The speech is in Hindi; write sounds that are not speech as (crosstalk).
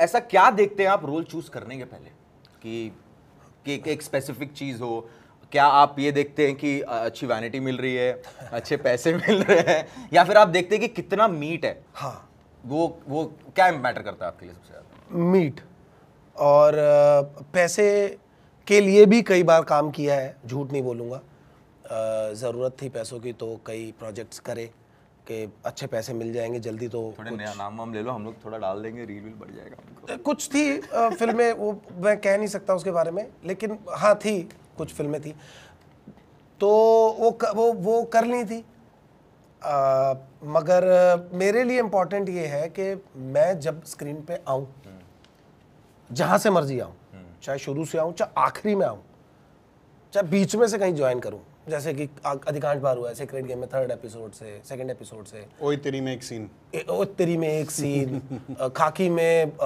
ऐसा क्या देखते हैं आप रोल चूज करने के पहले कि, कि एक, एक स्पेसिफिक चीज हो क्या आप ये देखते हैं कि अच्छी वैनिटी मिल रही है अच्छे पैसे (laughs) मिल रहे हैं या फिर आप देखते हैं कि कितना मीट है हाँ वो वो क्या मैटर करता है आपके लिए सबसे ज़्यादा मीट और पैसे के लिए भी कई बार काम किया है झूठ नहीं बोलूँगा ज़रूरत थी पैसों की तो कई प्रोजेक्ट्स करे कि अच्छे पैसे मिल जाएंगे जल्दी तो थोड़े नया नाम वाम ले लो हम लोग थोड़ा डाल देंगे रील वील बढ़ जाएगा कुछ थी फिल्में वो मैं कह नहीं सकता उसके बारे में लेकिन हाँ थी कुछ फिल्में थी तो वो वो वो कर ली थी आ, मगर मेरे लिए इम्पोर्टेंट ये है कि मैं जब स्क्रीन पे आऊँ हम्म। जहाँ से मर्जी आऊँ हम्म। चाहे शुरू से आऊँ चाहे आखिरी में आऊँ चाहे अच्छा, बीच में से कहीं ज्वाइन करूँ जैसे कि अधिकांश बार हुआ है सीक्रेट गेम में थर्ड एपिसोड से सेकंड एपिसोड से ओ तेरी में एक सीन ओ तेरी में एक सीन (laughs) खाकी में